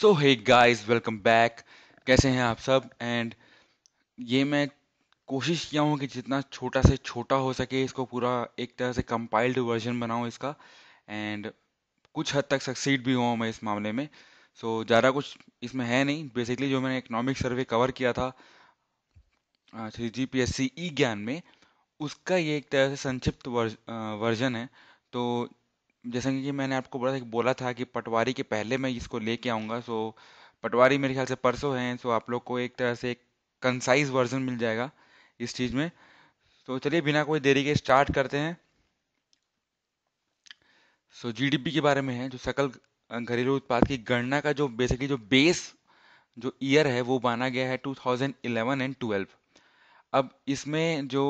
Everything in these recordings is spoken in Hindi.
सो हे गाइस वेलकम बैक कैसे हैं आप सब एंड ये मैं कोशिश किया हूँ कि जितना छोटा से छोटा हो सके इसको पूरा एक तरह से कंपाइल्ड वर्जन बनाऊँ इसका एंड कुछ हद तक सक्सीड भी हुआ मैं इस मामले में सो so, ज़्यादा कुछ इसमें है नहीं बेसिकली जो मैंने इकनॉमिक सर्वे कवर किया था जी पी एस सी ई ज्ञान में उसका ये एक तरह से संक्षिप्त वर्ज, वर्जन है तो जैसा कि मैंने आपको बोला था बोला था कि पटवारी के पहले मैं इसको लेके आऊँगा सो पटवारी मेरे ख्याल से परसों हैं सो आप लोग को एक तरह से एक कंसाइज वर्जन मिल जाएगा इस चीज़ में तो चलिए बिना कोई देरी के स्टार्ट करते हैं सो डी जीडीपी के बारे में है जो सकल घरेलू उत्पाद की गणना का जो बेसिकली जो बेस जो ईयर है वो माना गया है 2011 एंड 12 अब इसमें जो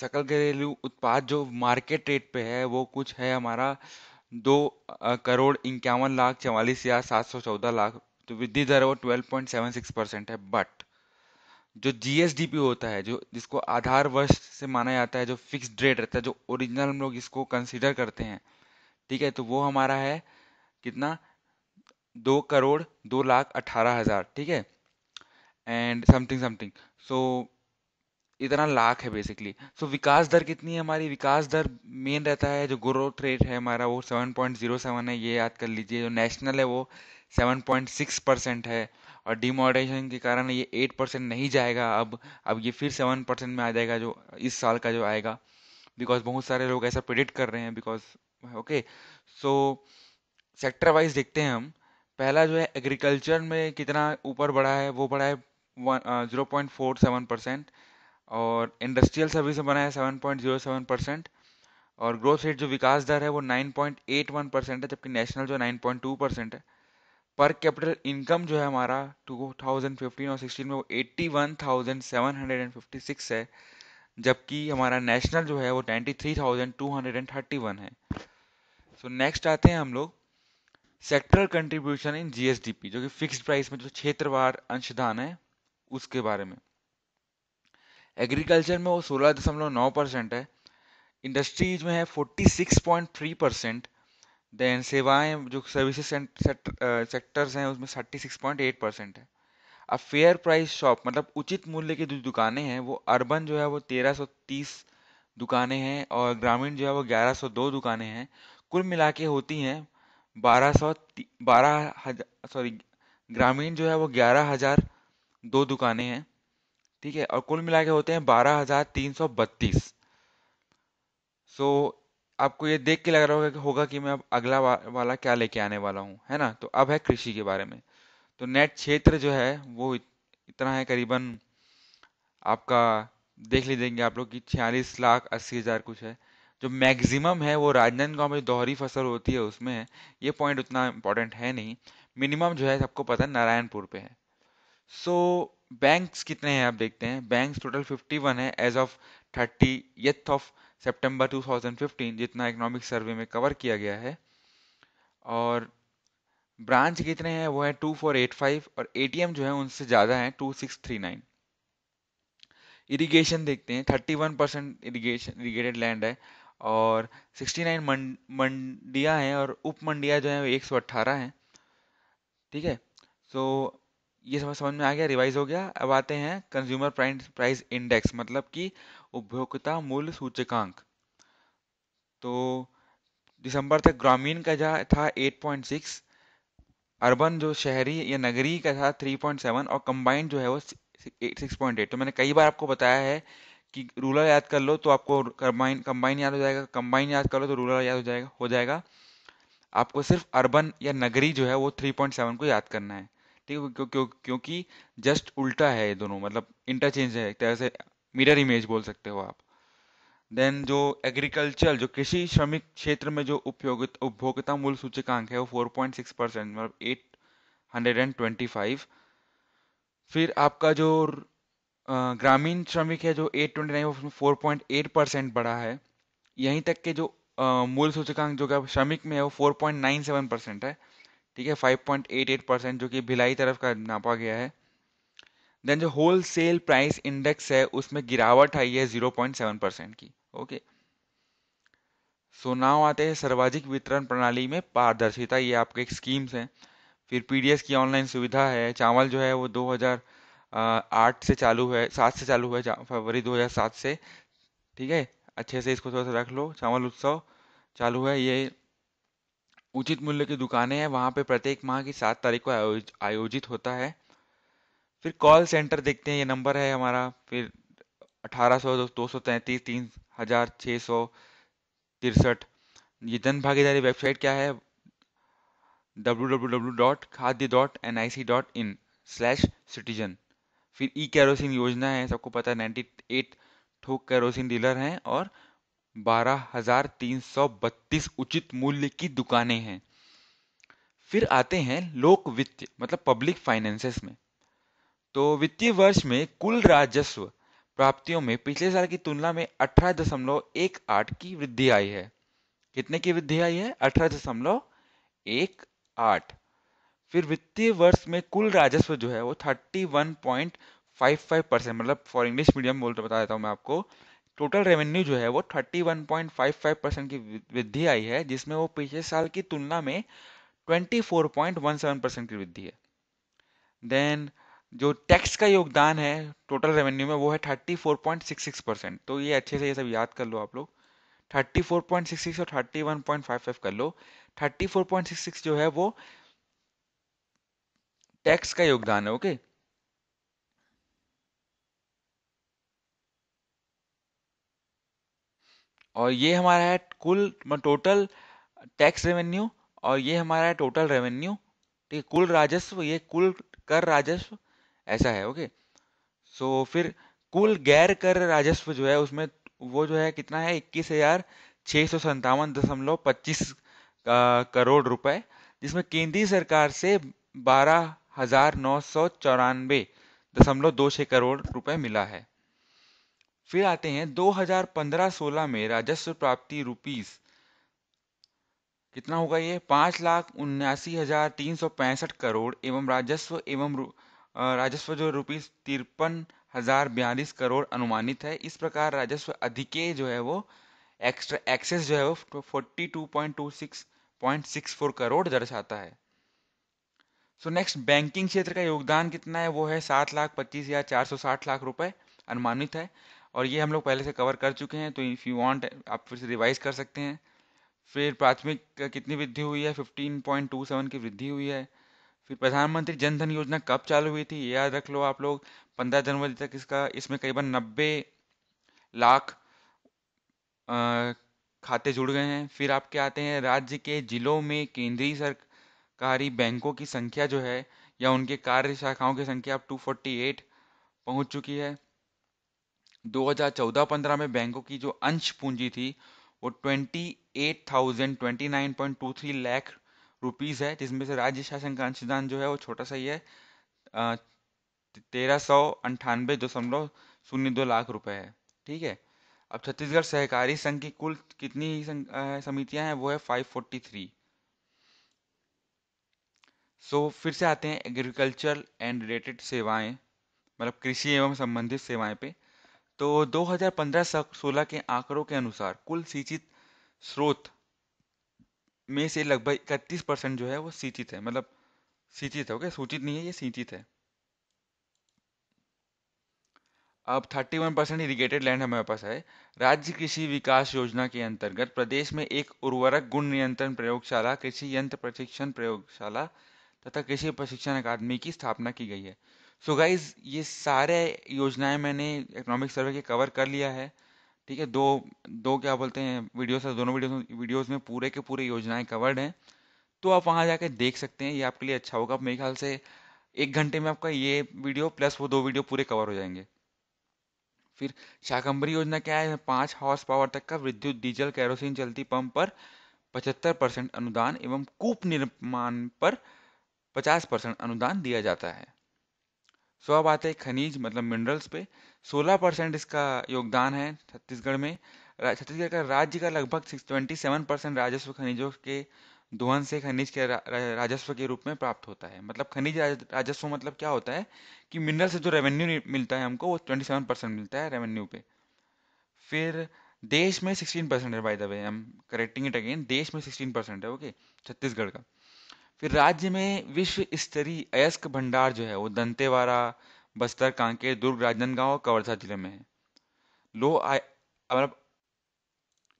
सकल घरेलू उत्पाद जो मार्केट रेट पे है वो कुछ है हमारा दो करोड़ इक्यावन लाख चवालीस हजार सात सौ चौदह लाख तो वृद्धि दर वो twelve point seven six percent है बट जो जीएसडीपी होता है जो जिसको आधार वर्ष से माना जाता है जो फिक्स रेट रहता है जो ओरिजिनल हम लोग इसको कंसिडर करते हैं ठीक है तो वो हमारा है कितना दो करोड़ दो लाख अठारह हजार ठीक है एंड समथिंग समथिंग सो इतना लाख है बेसिकली सो so, विकास दर कितनी है हमारी विकास दर मेन रहता है जो ग्रोथ रेट है हमारा वो 7.07 है ये याद कर लीजिए जो नेशनल है वो 7.6 परसेंट है और डिमोडेशन के कारण ये 8 परसेंट नहीं जाएगा अब अब ये फिर 7 परसेंट में आ जाएगा जो इस साल का जो आएगा बिकॉज बहुत सारे लोग ऐसा प्रिडिक्ट कर रहे हैं because okay so sector wise देखते हैं हम पहला जो है एग्रीकल्चर में कितना ऊपर बढ़ा है वो बढ़ा है zero point four seven percent और इंडस्ट्रियल सर्विस में बना है seven point zero seven percent और ग्रोथ रेट जो विकास दर है वो nine point eight one percent है जबकि नेशनल जो नाइन पॉइंट टू परसेंट है पर कैपिटल इनकम जो है हमारा टू थाउजेंड फिफ्टीन और सिक्सटीन में वो eighty one thousand seven hundred and fifty six है जबकि हमारा नेशनल जो है वो twenty three thousand two hundred and thirty one है सो so नेक्स्ट आते हैं हम लोग सेक्टरल कंट्रीब्यूशन इन जीएसडीपी जो कि फिक्स प्राइस में जो क्षेत्रवार अंशदान है उसके बारे में एग्रीकल्चर में वो सोलह दशमलव नौ परसेंट है इंडस्ट्रीज में है forty six point three percent then सेवाएं जो सर्विसेज सेक्टर्स हैं उसमें thirty six point eight percent है अब फेयर प्राइस शॉप मतलब उचित मूल्य की जो दुकानें हैं वो अर्बन जो है वो तेरह सौ तीस दुकानें हैं और ग्रामीण जो है वो ग्यारह सौ दो दुकानें हैं कुल मिला के होती हैं बारह सौ बारह हजार सॉरी ग्रामीण जो है वो ग्यारह हजार दो दुकानें हैं ठीक है और कुल मिला के होते हैं बारह हजार तीन सौ बत्तीस सो आपको ये देख के लग रहा होगा होगा कि मैं अब अगला वा, वाला क्या लेके आने वाला हूँ है ना तो अब है कृषि के बारे में तो नेट क्षेत्र जो है वो इतना है करीबन आपका देख लीजिएंगे आप लोग कि छियालीस लाख अस्सी हज़ार कुछ है जो मैक्सिमम है वो राजनांदगांव में दोहरी फसल होती है उसमें है ये पॉइंट उतना इम्पोर्टेंट है नहीं मिनिमम जो है सबको पता है नारायणपुर पे है सो so, बैंक्स कितने हैं आप देखते हैं बैंक्स टोटल 51 है as of thirty eighth of सितंबर 2015 जितना इकोनॉमिक सर्वे में कवर किया गया है और ब्रांच कितने हैं वो है 2485 और एटीएम जो है उनसे ज़्यादा है 2639 इरिगेशन देखते हैं 31 परसेंट इरीगेशन इरीगेटेड लैंड है और 69 मंडियाँ हैं और उप मंडिया जो है एक सौ अट्ठारह हैं ठीक है सो ये समझ समझ में आ गया रिवाइज हो गया अब आते हैं कंज्यूमर प्राइस इंडेक्स मतलब कि उपभोक्ता मूल्य सूचकांक तो दिसंबर तक ग्रामीण का जा था 8.6 अर्बन जो शहरी या नगरी का था 3.7 और कंबाइंड जो है वो 6.8 तो मैंने कई बार आपको बताया है कि रूलर याद कर लो तो आपको कंबाइन कंबाइन याद हो जाएगा कंबाइन याद कर लो तो रूलर याद हो जाएगा हो जाएगा आपको सिर्फ अर्बन या नगरी जो है वो 3.7 को याद करना है ठीक है क्यों, क्यों, क्योंकि जस्ट उल्टा है ये दोनों मतलब इंटरचेंज है एक तरह से मिरर इमेज बोल सकते हो आप देन जो एग्रीकल्चर जो कृषि श्रमिक क्षेत्र में जो उपयोगित उपभोक्ता मूल्य सूचकांक है वो फोर पॉइंट सिक्स परसेंट मतलब eight hundred and twenty five फिर आपका जो ग्रामीण श्रमिक है जो एट ट्वेंटी नाइन उसमें फोर पॉइंट एट परसेंट बढ़ा है यहीं तक के जो मूल सूचकांक जो कि श्रमिक में है वो four point nine seven percent है ठीक है 5.88 परसेंट जो कि भिलाई तरफ का नापा गया है देन जो होल सेल प्राइस इंडेक्स है उसमें गिरावट आई है 0.7 परसेंट की ओके सो नाव आते हैं सर्वाधिक वितरण प्रणाली में पारदर्शिता ये आपके एक स्कीम्स हैं फिर पीडीएस की ऑनलाइन सुविधा है चावल जो है वो 2008 से चालू है सात से चालू है फरवरी 2007 से ठीक है अच्छे से इसको थोड़ा सा रख लो चावल उत्सव चालू है ये उचित मूल्य की दुकानें हैं वहाँ पे प्रत्येक माह की सात तारीख को आयोजित होता है फिर कॉल सेंटर देखते हैं ये नंबर है हमारा फिर अठारह सौ दो सौ तैंतीस तीन हजार छः सौ तिरसठ ये जन भागीदारी वेबसाइट क्या है डब्ल्यू डब्ल्यू डब्ल्यू डॉट खाद्य dot N I C dot in slash citizen फिर ई कैरोसिन योजना है सबको पता है नाइन्टी एट ठोक कैरोसिन डीलर हैं और बारह हजार तीन सौ बत्तीस उचित मूल्य की दुकानें हैं फिर आते हैं लोक वित्त मतलब पब्लिक फाइनेंसेस में तो वित्तीय वर्ष में कुल राजस्व प्राप्तियों में पिछले साल की तुलना में अठारह दशमलव एक आठ की वृद्धि आई है कितने की वृद्धि आई है अठारह दशमलव एक आठ फिर वित्तीय वर्ष में कुल राजस्व जो है वो thirty one point five five percent मतलब फॉर इंग्लिश मीडियम बोलते बता देता हूँ मैं आपको टोटल रेवेन्यू जो है वो 31.55 परसेंट की वृद्धि आई है जिसमें वो पिछले साल की तुलना में 24.17 परसेंट की वृद्धि है देन जो टैक्स का योगदान है टोटल रेवेन्यू में वो है 34.66 परसेंट तो ये अच्छे से ये सब याद कर लो आप लोग 34.66 और 31.55 कर लो 34.66 जो है वो टैक्स का योगदान है ओके okay? और ये हमारा है कुल टोटल टैक्स रेवेन्यू और ये हमारा है टोटल रेवेन्यू ठीक है कुल राजस्व ये कुल कर राजस्व ऐसा है ओके सो so, फिर कुल गैर कर राजस्व जो है उसमें वो जो है कितना है इक्कीस हजार छः सौ संतावन दशमलव पच्चीस करोड़ रुपए जिसमें केंद्रीय सरकार से बारह हजार नौ सौ चौरानबे दशमलव दो छः करोड़ रुपए मिला है फिर आते हैं 2015-16 में राजस्व प्राप्ति रुपीस कितना होगा ये पांच लाख उन्यासी हजार तीन सौ पैंसठ करोड़ एवं राजस्व एवं राजस्व जो रुपीस तिरपन हजार बयालीस करोड़ अनुमानित है इस प्रकार राजस्व अधिके जो है वो एक्स्ट्रा एक्सेस जो है वो forty two point two six point six four crore दर्शाता है सो नेक्स्ट बैंकिंग क्षेत्र का योगदान कितना है वो है सात लाख पच्चीस हजार चार सौ साठ लाख रुपए अनुमानित है और ये हम लोग पहले से कवर कर चुके हैं तो इफ़ यू वांट आप फिर से रिवाइज कर सकते हैं फिर प्राथमिक कितनी वृद्धि हुई है फिफ्टीन पॉइंट टू सेवन की वृद्धि हुई है फिर प्रधानमंत्री जनधन योजना कब चालू हुई थी याद रख लो आप लोग पंद्रह जनवरी तक इसका इसमें करीबन नब्बे लाख खाते जुड़ गए हैं फिर आपके आते हैं राज्य के जिलों में केंद्रीय सरकारी बैंकों की संख्या जो है या उनके कार्य शाखाओं की संख्या अब एट पहुंच चुकी है 2014-15 में बैंकों की जो अंश पूंजी थी वो 28,029.23 लाख रुपीस है जिसमें से राज्य शासन का अंशदान जो है वो छोटा सा ही है तेरह सौ अंठानबे दशमलव शून्य दो लाख रुपए है ठीक है अब छत्तीसगढ़ सहकारी संघ की कुल कितनी समितियां हैं वो है 543 सो so, फिर से आते हैं एग्रीकल्चर एंड रिलेटेड सेवाएं मतलब कृषि एवं संबंधित सेवाएं पे तो 2015-16 के आंकड़ों के अनुसार कुल सिंचित स्रोत में से लगभग इकतीस परसेंट जो है वो सिंचित है मतलब सिंचित है ओके सूचित नहीं है ये सिंचित है अब 31 परसेंट इरीगेटेड लैंड हमारे पास है राज्य कृषि विकास योजना के अंतर्गत प्रदेश में एक उर्वरक गुण नियंत्रण प्रयोगशाला कृषि यंत्र प्रशिक्षण प्रयोगशाला तथा कृषि प्रशिक्षण अकादमी की स्थापना की गई है सो गाइज ये सारे योजनाएं मैंने इकोनॉमिक सर्वे के कवर कर लिया है ठीक है दो दो क्या बोलते हैं वीडियोस है दोनों वीडियोस वीडियोस में पूरे के पूरे योजनाएं कवर्ड हैं तो आप वहां जाकर देख सकते हैं ये आपके लिए अच्छा होगा मेरे ख्याल से एक घंटे में आपका ये वीडियो प्लस वो दो वीडियो पूरे कवर हो जाएंगे फिर शाकंबरी योजना क्या है पाँच हॉर्स पावर तक का विद्युत डीजल कैरोसिन चलती पंप पर पचहत्तर परसेंट अनुदान एवं कूप निर्माण पर पचास परसेंट अनुदान दिया जाता है सो अब आते हैं खनिज मतलब मिनरल्स पे 16 परसेंट इसका योगदान है छत्तीसगढ़ में छत्तीसगढ़ का राज्य का लगभग ट्वेंटी सेवन परसेंट राजस्व खनिजों के दोहन से खनिज के रा, राजस्व के रूप में प्राप्त होता है मतलब खनिज राजस्व मतलब क्या होता है कि मिनरल से जो रेवेन्यू मिलता है हमको वो ट्वेंटी सेवन परसेंट मिलता है रेवेन्यू पे फिर देश में सिक्सटीन परसेंट है बाय द वे हम करेक्टिंग इट अगेन देश में सिक्सटीन परसेंट है ओके छत्तीसगढ़ का फिर राज्य में विश्व स्तरीय अयस्क भंडार जो है वो दंतेवाड़ा बस्तर कांकेर दुर्ग राजनांदगांव और कवर्धा जिले में है लो आय मतलब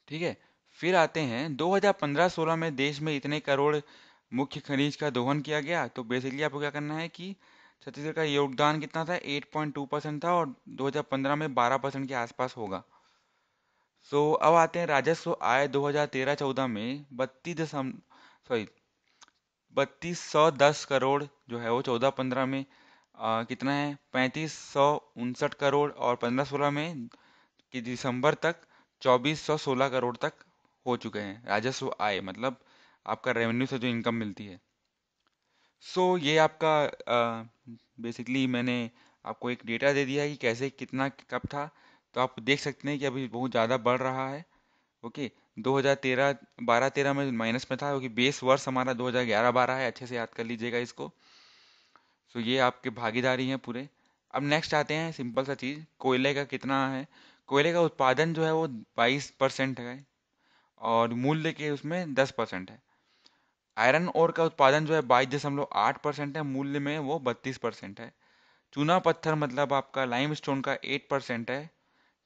ठीक है फिर आते हैं 2015-16 में देश में इतने करोड़ मुख्य खनिज का दोहन किया गया तो बेसिकली आपको क्या करना है कि छत्तीसगढ़ का योगदान कितना था 8.2 परसेंट था और 2015 में 12 परसेंट के आसपास होगा सो so, अब आते हैं राजस्व आय 2013-14 में बत्तीस दशम सॉरी बत्तीस सौ दस करोड़ जो है वो चौदह पंद्रह में आ, कितना है पैंतीस सौ उनसठ करोड़ और पंद्रह सोलह में कि दिसंबर तक चौबीस सौ सोलह करोड़ तक हो चुके हैं राजस्व आय मतलब आपका रेवेन्यू से जो इनकम मिलती है सो so, ये आपका आ, बेसिकली मैंने आपको एक डेटा दे दिया है कि कैसे कितना कब था तो आप देख सकते हैं कि अभी बहुत ज़्यादा बढ़ रहा है ओके 2013 12 13 में माइनस में था क्योंकि बेस वर्ष हमारा 2011 12 है अच्छे से याद कर लीजिएगा इसको सो ये आपके भागीदारी हैं पूरे अब नेक्स्ट आते हैं सिंपल सा चीज़ कोयले का कितना है कोयले का उत्पादन जो है वो 22 परसेंट है और मूल्य के उसमें 10 परसेंट है आयरन ओर का उत्पादन जो है बाईस दशमलव आठ परसेंट है मूल्य में वो बत्तीस परसेंट है चूना पत्थर मतलब आपका लाइम स्टोन का एट परसेंट है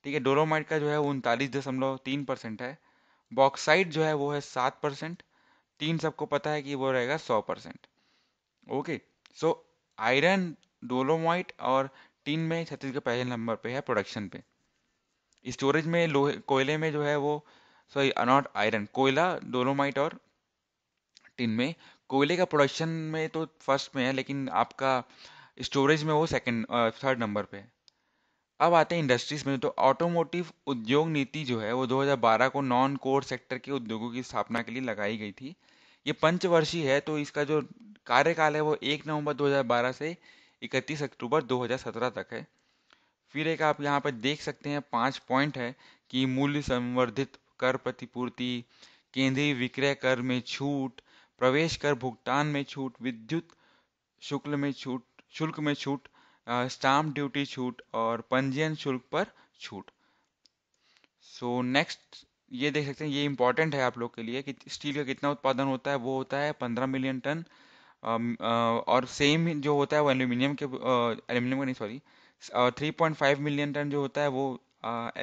ठीक है डोरोमाइट का जो है वो उनतालीस दशमलव तीन परसेंट है बॉक्साइट जो है वो है सात परसेंट तीन सबको पता है कि वो रहेगा सौ percent okay so iron dolomite और टीन में छत्तीसगढ़ पहले नंबर पे है प्रोडक्शन पे स्टोरेज में लोहे कोयले में जो है वो सॉरी नॉट आयरन कोयला डोलोमाइट और टिन में कोयले का प्रोडक्शन में तो फर्स्ट में है लेकिन आपका स्टोरेज में वो सेकंड थर्ड नंबर पे है अब आते हैं इंडस्ट्रीज में तो ऑटोमोटिव उद्योग नीति जो है वो 2012 को नॉन कोर सेक्टर के उद्योगों की स्थापना के लिए लगाई गई थी ये पंचवर्षीय है तो इसका जो कार्यकाल है वो 1 नवंबर 2012 से 31 अक्टूबर 2017 तक है फिर एक आप यहाँ पर देख सकते हैं पांच पॉइंट है कि मूल्य संवर्धित कर प्रतिपूर्ति केंद्रीय विक्रय कर में छूट प्रवेश कर भुगतान में छूट विद्युत शुक्ल में छूट शुल्क में छूट स्टाम्प ड्यूटी छूट और पंजीयन शुल्क पर छूट सो नेक्स्ट ये देख सकते हैं ये इंपॉर्टेंट है आप लोग के लिए कि स्टील का कितना उत्पादन होता है वो होता है पंद्रह मिलियन टन और सेम जो होता है वो एल्यूमिनियम के एल्यूमिनियम का नहीं sorry three point five million ton जो होता है वो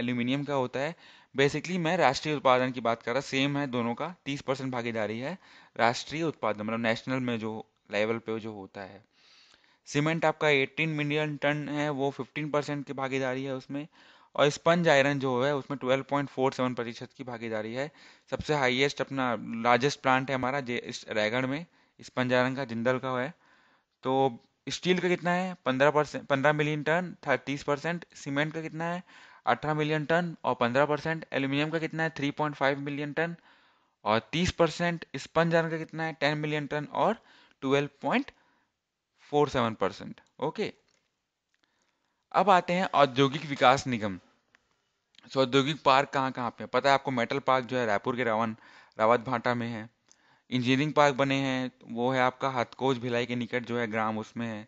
एल्यूमिनियम का होता है बेसिकली मैं राष्ट्रीय उत्पादन की बात कर रहा सेम है दोनों का तीस परसेंट भागीदारी है राष्ट्रीय उत्पादन मतलब नेशनल में जो लेवल पे जो होता है सीमेंट आपका 18 मिलियन टन है वो 15 परसेंट की भागीदारी है उसमें और स्पंज आयरन जो है उसमें 12.47 प्रतिशत की भागीदारी है सबसे हाईएस्ट अपना लार्जेस्ट प्लांट है हमारा जे रायगढ़ में स्पंज आयरन का जिंदल का है तो स्टील का कितना है पंद्रह परसेंट पंद्रह मिलियन टन तीस परसेंट सीमेंट का कितना है अठारह मिलियन टन और पंद्रह परसेंट एल्यूमिनियम का कितना है three point five million ton और तीस परसेंट स्पंज आयरन का कितना है टेन मिलियन टन और twelve point four seven percent okay अब आते हैं औद्योगिक विकास निगम सो so, औद्योगिक पार्क कहाँ कहाँ पे पता है आपको मेटल पार्क जो है रायपुर के रावन रावत भाटा में है इंजीनियरिंग पार्क बने हैं वो है आपका हथकोज भिलाई के निकट जो है ग्राम उसमें है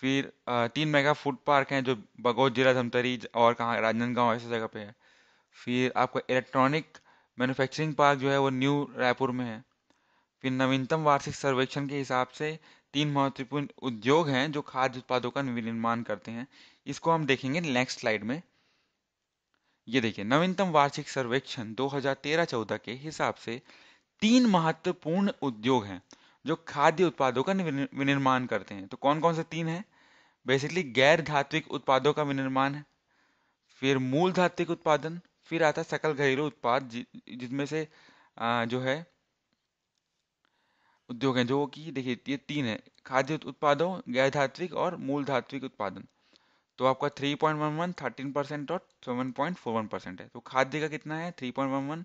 फिर तीन मेगा फूड पार्क हैं जो बगोद जिला धमतरी और कहाँ राजनांदगांव ऐसे जगह पे है फिर आपका इलेक्ट्रॉनिक मैन्युफैक्चरिंग पार्क जो है वो न्यू रायपुर में है फिर नवीनतम वार्षिक सर्वेक्षण के हिसाब से तीन महत्वपूर्ण उद्योग हैं जो खाद्य उत्पादों का विनिर्माण करते हैं इसको हम देखेंगे नेक्स्ट स्लाइड में ये देखिए नवीनतम वार्षिक सर्वेक्षण 2013-14 के हिसाब से तीन महत्वपूर्ण उद्योग हैं जो खाद्य उत्पादों का विनिर्माण करते हैं तो कौन कौन से तीन हैं बेसिकली गैर धात्विक उत्पादों का विनिर्माण है फिर मूल धात्विक उत्पादन फिर आता सकल घरेलू उत्पाद जिसमें से जो है उद्योग हैं जो कि देखिए ये तीन है खाद्य उत्पादों गैर धात्विक और मूल धात्विक उत्पादन तो आपका three point one one thirteen percent और seven point four one percent है तो खाद्य का कितना है थ्री पॉइंट वन वन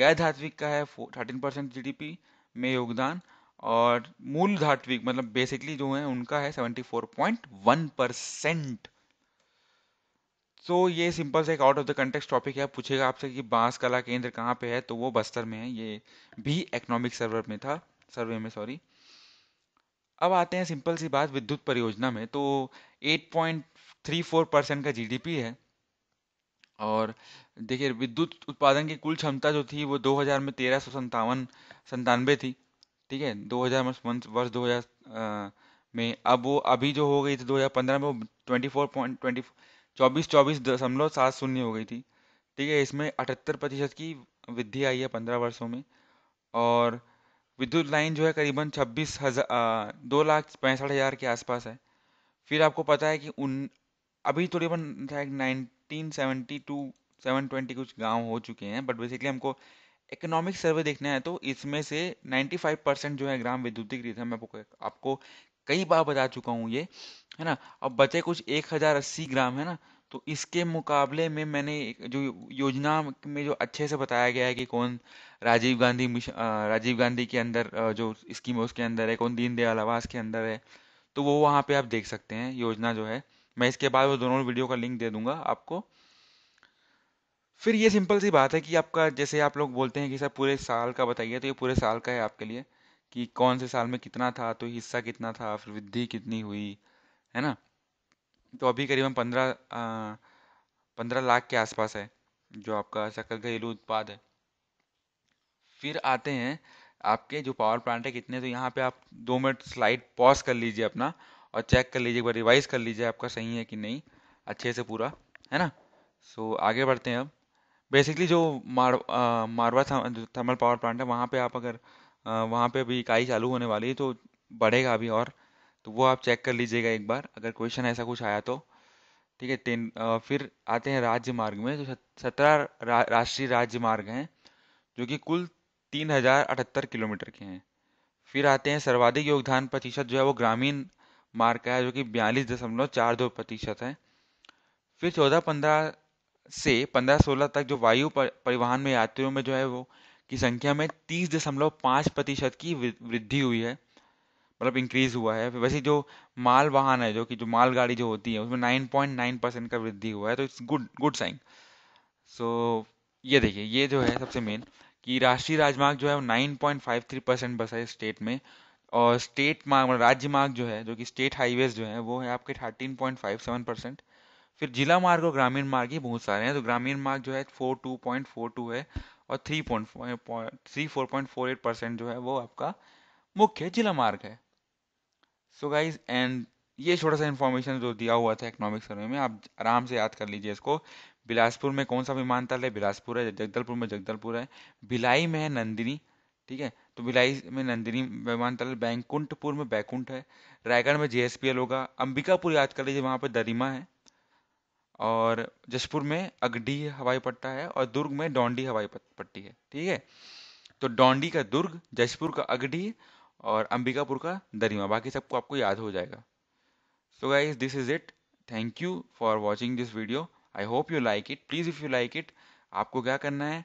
गैर धात्विक का है थर्टीन परसेंट जी डी में योगदान और मूल धात्विक मतलब बेसिकली जो है उनका है seventy four point one percent तो ये सिंपल सा एक out of the context topic है पूछेगा आपसे कि बांस कला केंद्र कहाँ पे है तो वो बस्तर में है ये भी इकोनॉमिक सर्वर में था सर्वे में सॉरी अब आते हैं सिंपल सी बात विद्युत परियोजना में तो 8.34 परसेंट का जीडीपी है और देखिए विद्युत उत्पादन की कुल क्षमता जो थी वो 2000 में तेरह सौ संतावन संतानवे थी ठीक है 2000 वर्ष 2000 में अब वो अभी जो हो गई थी 2015 में वो फोर पॉइंट ट्वेंटी चौबीस चौबीस दशमलव सात शून्य हो गई थी ठीक है इसमें अठहत्तर प्रतिशत की वृद्धि आई है पंद्रह वर्षों में और विद्युत लाइन जो है करीबन छब्बीस हज़ार दो लाख पैंसठ हज़ार के आसपास है फिर आपको पता है कि उन अभी तकरीबन तो शायद nineteen seventy two seven twenty कुछ गांव हो चुके हैं बट बेसिकली हमको इकोनॉमिक सर्वे देखना है तो इसमें से 95 परसेंट जो है ग्राम विद्युतीकृत है मैं आपको आपको कई बार बता चुका हूँ ये है ना अब बचे कुछ एक हज़ार अस्सी ग्राम है ना तो इसके मुकाबले में मैंने जो योजना में जो अच्छे से बताया गया है कि कौन राजीव गांधी मिशन राजीव गांधी के अंदर जो स्कीम है उसके अंदर है कौन दीनदयाल आवास के अंदर है तो वो वहाँ पे आप देख सकते हैं योजना जो है मैं इसके बाद वो दोनों वीडियो का लिंक दे दूंगा आपको फिर ये सिंपल सी बात है कि आपका जैसे आप लोग बोलते हैं कि सर पूरे साल का बताइए तो ये पूरे साल का है आपके लिए कि कौन से साल में कितना था तो हिस्सा कितना था फिर वृद्धि कितनी हुई है ना तो अभी करीबन पंद्रह पंद्रह लाख के आसपास है जो आपका सकल घरेलू उत्पाद है फिर आते हैं आपके जो पावर प्लांट है कितने तो यहाँ पे आप दो मिनट स्लाइड पॉज कर लीजिए अपना और चेक कर लीजिए एक बार रिवाइज कर लीजिए आपका सही है कि नहीं अच्छे से पूरा है ना सो आगे बढ़ते हैं अब बेसिकली जो मार आ, मारवा थर्मल पावर प्लांट है वहाँ पे आप अगर आ, वहाँ पे अभी इकाई चालू होने वाली है तो बढ़ेगा अभी और तो वो आप चेक कर लीजिएगा एक बार अगर क्वेश्चन ऐसा कुछ आया तो ठीक है तीन फिर आते हैं राज्य मार्ग में जो सत्रह रा, राष्ट्रीय राज्य मार्ग हैं जो कि कुल तीन हजार अठहत्तर किलोमीटर के हैं फिर आते हैं सर्वाधिक योगदान प्रतिशत जो है वो ग्रामीण मार्ग का है जो कि बयालीस दशमलव चार दो प्रतिशत है फिर चौदह पंद्रह से पंद्रह सोलह तक जो वायु परिवहन में यात्रियों में जो है वो की संख्या में तीस दशमलव पाँच प्रतिशत की वृद्धि हुई है मतलब इंक्रीज हुआ है वैसे जो माल वाहन है जो कि जो माल गाड़ी जो होती है उसमें नाइन पॉइंट नाइन परसेंट का वृद्धि हुआ है तो it's good good sign so ये देखिए ये जो है सबसे मेन कि राष्ट्रीय राजमार्ग जो है वो nine point five three percent बसा है स्टेट में और स्टेट मार्ग मतलब राज्य मार्ग जो है जो कि स्टेट हाईवेज जो है वो है आपके thirteen point five seven percent फिर जिला मार्ग और ग्रामीण मार्ग ही बहुत सारे हैं तो ग्रामीण मार्ग जो है four two point four two है और three point three four point four eight percent जो है वो आपका मुख्य जिला मार्ग है सो गाइज एंड ये छोटा सा इन्फॉर्मेशन जो दिया हुआ था इकोनॉमिक सर्वे में आप आराम से याद कर लीजिए इसको बिलासपुर में कौन सा विमानतल है बिलासपुर है जगदलपुर में जगदलपुर है भिलाई में है नंदिनी ठीक है तो भिलाई में नंदिनी विमानतल बैंकुंठपुर में बैकुंठ है रायगढ़ में जेएसपीएल होगा अंबिकापुर याद कर लीजिए वहाँ पर दरिमा है और जशपुर में अगडी हवाई पट्टा है और दुर्ग में डोंडी हवाई पट्टी है ठीक है तो डोंडी का दुर्ग जशपुर का अगडी और अंबिकापुर का दरिमा बाकी सबको आपको याद हो जाएगा so guys this is it thank you for watching this video I hope you like it please if you like it आपको क्या करना है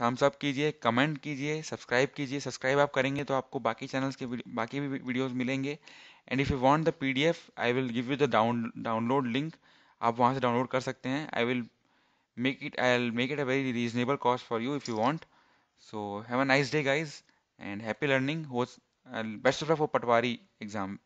थम्स अप कीजिए कमेंट कीजिए सब्सक्राइब कीजिए सब्सक्राइब आप करेंगे तो आपको बाकी चैनल्स के बाकी भी वीडियोज मिलेंगे and if you want the P D F I will give you the down download link आप वहां से डाउनलोड कर सकते हैं I will make it I will make it a very reasonable cost for you if you want so have a nice day guys and happy learning होज And best of for Patwari exam